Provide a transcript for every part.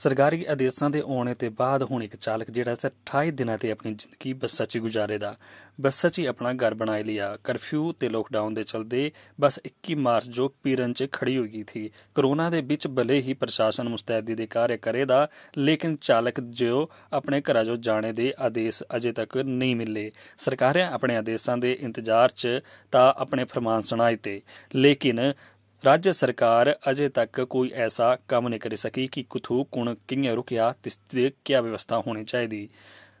ਸਰਕਾਰੀ ਆਦੇਸ਼ਾਂ ਦੇ ਆਉਣੇ ਤੇ ਬਾਅਦ ਹੁਣ ਇੱਕ ਚਾਲਕ ਜਿਹੜਾ ਸੀ 28 ਦਿਨਾਂ ਤੇ ਆਪਣੀ ਜ਼ਿੰਦਗੀ ਬੱਸਾਂ 'ਚ ਗੁਜ਼ਾਰੇਦਾ ਬੱਸਾਂ 'ਚ ਹੀ ਆਪਣਾ ਘਰ ਬਣਾਇ ਲਿਆ ਕਰਫਿਊ ਤੇ ਲੋਕਡਾਊਨ ਦੇ ਚਲਦੇ ਬਸ 21 ਮਾਰਚ ਜੋ ਪੀਰਨ 'ਚ ਖੜੀ ਹੋ ਗਈ ਥੀ ਕਰੋਨਾ ਦੇ ਵਿੱਚ ਭਲੇ ਹੀ ਪ੍ਰਸ਼ਾਸਨ ਮੁਸਤੈਦੀ ਦੇ ਕਾਰਜ ਕਰੇਦਾ ਲੇਕਿਨ ਚਾਲਕ ਜੋ ਆਪਣੇ ਘਰਾਂ 'ਚੋਂ ਜਾਣੇ ਦੇ ਆਦੇਸ਼ ਅਜੇ ਤੱਕ ਨਹੀਂ ਮਿਲੇ ਸਰਕਾਰਾਂ ਆਪਣੇ ਆਦੇਸ਼ਾਂ ਦੇ ਇੰਤਜ਼ਾਰ 'ਚ ਤਾਂ ਆਪਣੇ ਫਰਮਾਨ ਸੁਣਾਏ ਤੇ ਲੇਕਿਨ ਸਰਕਾਰ ਅਜੇ ਤੱਕ ਕੋਈ ਐਸਾ ਕੰਮ ਨਹੀਂ ਕਰ कर ਕਿ कि ਕੁਣ कुण ਰੁਕਿਆ ਤਿਸ ਤੇ ਕੀ ਵਿਵਸਥਾ ਹੋਣੀ ਚਾਹੀਦੀ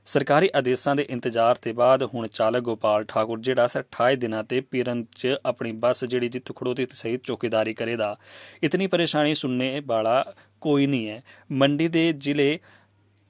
ਸਰਕਾਰੀ ਆਦੇਸ਼ਾਂ ਦੇ ਇੰਤਜ਼ਾਰ ਤੇ ਬਾਅਦ ਹੁਣ ਚਾਲਕ ਗੋਪਾਲ ਠਾਕੁਰ ਜਿਹੜਾ 28 ਦਿਨਾਂ ਤੇ ਪੀਰਨ 'ਚ ਆਪਣੀ ਬੱਸ ਜਿਹੜੀ ਜਿੱਤ ਖੜੋਤੀ ਤੇ ਸਹੀ ਚੌਕੀਦਾਰੀ ਕਰੇਗਾ ਇਤਨੀ ਪਰੇਸ਼ਾਨੀ ਸੁਣਨੇ ਵਾਲਾ ਕੋਈ ਨਹੀਂ ਹੈ ਮੰਡੀ ਦੇ ਜ਼ਿਲ੍ਹੇ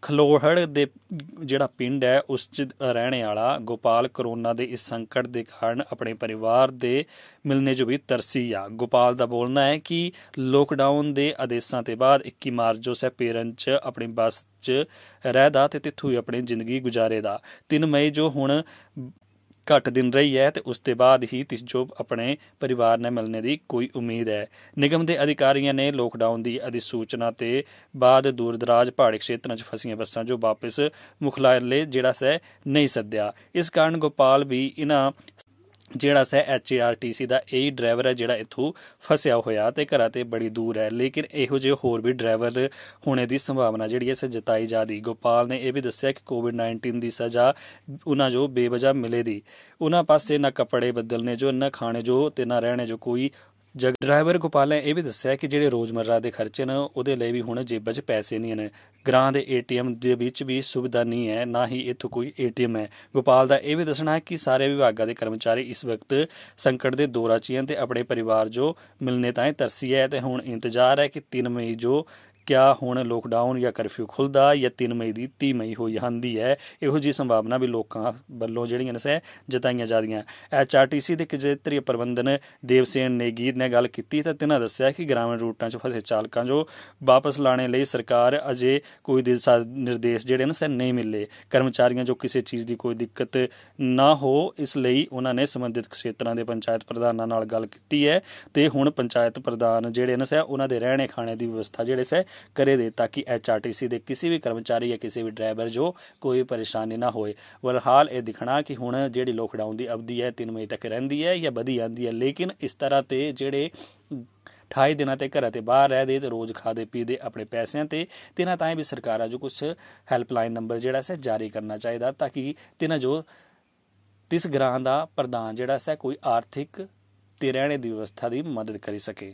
ਖਲੋਹੜ ਦੇ ਜਿਹੜਾ ਪਿੰਡ ਹੈ ਉਸ ਚ ਰਹਿਣ ਵਾਲਾ ਗੋਪਾਲ ਕਰੋਨਾ ਦੇ ਇਸ ਸੰਕਟ ਦੇ ਕਾਰਨ ਆਪਣੇ ਪਰਿਵਾਰ ਦੇ ਮਿਲਨੇ ਜੋ ਵੀ ਤਰਸੀ ਆ ਗੋਪਾਲ ਦਾ ਬੋਲਣਾ ਹੈ ਕਿ ਲੋਕਡਾਊਨ ਦੇ ਆਦੇਸ਼ਾਂ ਤੇ ਬਾਅਦ 21 ਮਾਰਚ ਜੋ ਸੈ ਪੇਰਨ ਚ ਆਪਣੀ ਬੱਸ ਚ ਰਹਿਦਾ ਤੇ ਤਿੱਥੂ ਆਪਣੀ ਜ਼ਿੰਦਗੀ ਗੁਜ਼ਾਰੇ ਦਾ 3 ਮਈ ਜੋ ਹੁਣ ਘੱਟ ਦਿਨ ਰਹੀ ਹੈ ਤੇ ਉਸ ਤੋਂ ਬਾਅਦ ਹੀ ਤਿਸ ਜੋ ਆਪਣੇ ਪਰਿਵਾਰ ਨਾਲ ਮਿਲਣੇ ਦੀ ਕੋਈ ਉਮੀਦ ਹੈ ਨਿਗਮ ਦੇ ਅਧਿਕਾਰੀਆਂ ਨੇ ਲੋਕਡਾਊਨ ਦੀ ਅਧਿਸੂਚਨਾ ਤੇ ਬਾਅਦ ਦੂਰਦਰਾਜ ਪਹਾੜੀ ਖੇਤਰਾਂ 'ਚ ਫਸੀਆਂ ਬੱਸਾਂ ਜੋ ਵਾਪਸ ਮੁਖਲਾਇਲੇ ਜਿਹੜਾ ਸੈ ਨਹੀਂ ਸੱਦਿਆ ਇਸ ਕਾਰਨ ਗੋਪਾਲ ਵੀ ਇਹਨਾਂ ਜਿਹੜਾ ਸੈ ਸੀ ਦਾ ਇਹ ਡਰਾਈਵਰ ਹੈ ਜਿਹੜਾ ਇਥੋਂ ਫਸਿਆ ਹੋਇਆ ਤੇ ਘਰਾਂ ਤੇ ਬੜੀ ਦੂਰ ਹੈ ਲੇਕਿਨ ਇਹੋ ਜਿਹੇ ਹੋਰ ਵੀ ਡਰਾਈਵਰ ਹੋਣੇ ਦੀ ਸੰਭਾਵਨਾ ਜਿਹੜੀ ਹੈ ਜਤਾਈ ਜਾਦੀ ਗੋਪਾਲ ਨੇ ਇਹ ਵੀ ਦੱਸਿਆ ਕਿ ਕੋਵਿਡ-19 ਦੀ ਸਜ਼ਾ ਉਹਨਾਂ ਜੋ ਮਿਲੇ ਦੀ ਉਹਨਾਂ ਪਾਸੇ ਨਾ ਕੱਪੜੇ ਬਦਲਨੇ ਜੋ ਨਾ ਖਾਣੇ ਜੋ ਤੇ ਨਾ ਰਹਿਣੇ ਜੋ ਕੋਈ ਜਗ ਡਰਾਈਵਰ ਗੋਪਾਲ ਨੇ ਇਹ ਵੀ ਦੱਸਿਆ ਕਿ ਜਿਹੜੇ ਰੋਜ਼ਮਰਰਾ ਦੇ ਖਰਚੇ ਨੇ ਉਹਦੇ ਲਈ ਵੀ ਹੁਣ ਜੇਬ 'ਚ ਪੈਸੇ ਨਹੀਂ ਨੇ ਗ੍ਰਾਂ ਦੇ ਏਟੀਐਮ ਦੇ ਵਿੱਚ ਵੀ ਸੁਵਿਧਾ ਨਹੀਂ ਹੈ ਨਾ ਹੀ ਇੱਥੋਂ ਕੋਈ ਏਟੀਐਮ ਹੈ ਗੋਪਾਲ ਦਾ ਇਹ ਵੀ ਦੱਸਣਾ ਹੈ ਕਿ ਸਾਰੇ ਵਿਭਾਗਾਂ ਦੇ ਕਰਮਚਾਰੀ ਇਸ ਵਕਤ ਸੰਕਟ ਦੇ ਦੌਰਾਂ 'ਚ ਹਨ ਤੇ ਆਪਣੇ ਪਰਿਵਾਰ ਜੋ ਮਿਲਨੇ ਤਾਂ ਤਰਸੀ ਹੈ ਤੇ ਹੁਣ ਇੰਤਜ਼ਾਰ ਹੈ ਕਿ 3 ਮਈ ਜੋ ਕਿਆ ਹੁਣ ਲੋਕਡਾਊਨ ਜਾਂ ਕਰਫਿਊ ਖੁੱਲਦਾ ਜਾਂ 3 ਮਈ ਦੀ 30 ਮਈ ਹੋ ਜਾਂਦੀ ਹੈ ਇਹੋ ਜੀ ਸੰਭਾਵਨਾ ਵੀ ਲੋਕਾਂ ਵੱਲੋਂ ਜਿਹੜੀਆਂ ਨੇ ਜਤਾਈਆਂ ਜਾ ਰਹੀਆਂ ਸੀ ਦੇ ਖੇਤਰੀ ਪ੍ਰਬੰਧਨ ਦੇਵਸੇਨ ਨੇਗੀਰ ਨੇ ਗੱਲ ਕੀਤੀ ਤਾਂ ਤਿੰਨਾਂ ਦੱਸਿਆ ਕਿ ਗ੍ਰਾਮੀਣ ਰੂਟਾਂ 'ਚ ਫਸੇ ਚਾਲਕਾਂ ਜੋ ਵਾਪਸ ਲਾਣੇ ਲਈ ਸਰਕਾਰ ਅਜੇ ਕੋਈ ਦਿਸ਼ਾ ਨਿਰਦੇਸ਼ ਜਿਹੜੇ ਨੇ ਨਹੀਂ ਮਿਲੇ ਕਰਮਚਾਰੀਆਂ ਜੋ ਕਿਸੇ ਚੀਜ਼ ਦੀ ਕੋਈ ਦਿੱਕਤ ਨਾ ਹੋ ਇਸ ਲਈ ਉਹਨਾਂ ਨੇ ਸੰਬੰਧਿਤ ਖੇਤਰਾਂ ਦੇ ਪੰਚਾਇਤ ਪ੍ਰਧਾਨਾਂ ਨਾਲ ਗੱਲ ਕੀਤੀ ਹੈ ਤੇ ਹੁਣ ਪੰਚਾਇਤ ਪ੍ਰਧਾਨ ਜਿਹੜੇ ਨੇ ਉਹਨਾਂ ਦੇ ਰਹਿਣੇ ਖਾਣੇ ਦੀ ਵਿਵਸਥਾ ਜਿਹੜੇ ਸਹਿ ਕਰੇ ਦੇ करें ताकि एचआरटीसी ਦੇ ਕਿਸੇ ਵੀ ਕਰਮਚਾਰੀ ਜਾਂ ਕਿਸੇ ਵੀ ਡਰਾਈਵਰ ਜੋ ਕੋਈ ਪਰੇਸ਼ਾਨੀ ਨਾ ਹੋਏ ਵਲਹਾਲ ਇਹ ਦਿਖਣਾ ਕਿ ਹੁਣ ਜਿਹੜੀ ਲੋਕਡਾਊਨ ਦੀ ਅਵਧੀ ਹੈ 3 ਮਈ ਤੱਕ ਰਹਿੰਦੀ ਹੈ ਜਾਂ ਵਧੀ ਜਾਂਦੀ ਹੈ ਲੇਕਿਨ ਇਸ ਤਰ੍ਹਾਂ ਤੇ ਜਿਹੜੇ 28 ਦਿਨਾਂ ਤੇ ਘਰਾਂ ਤੇ ਬਾਹਰ ਰਹਦੇ ਤੇ ਰੋਜ਼ ਖਾਦੇ ਪੀਦੇ ਆਪਣੇ ਪੈਸਿਆਂ ਤੇ ਤਿਨਾਂ ਤਾਂ ਵੀ ਸਰਕਾਰ ਆ ਜੋ ਕੁਝ ਹੈਲਪਲਾਈਨ ਨੰਬਰ ਜਿਹੜਾ ਸੈ ਜਾਰੀ ਕਰਨਾ ਚਾਹੀਦਾ ਤਾਂ ਕਿ ਤਿਨਾਂ ਜੋ ਤਿਸ ਗ੍ਰਾਂ ਦਾ ਪ੍ਰਧਾਨ ਜਿਹੜਾ ਸੈ ਕੋਈ ਆਰਥਿਕ ਤੇ ਰਹਿਣੇ ਦੀ ਵਿਵਸਥਾ ਦੀ ਮਦਦ ਕਰੀ ਸਕੇ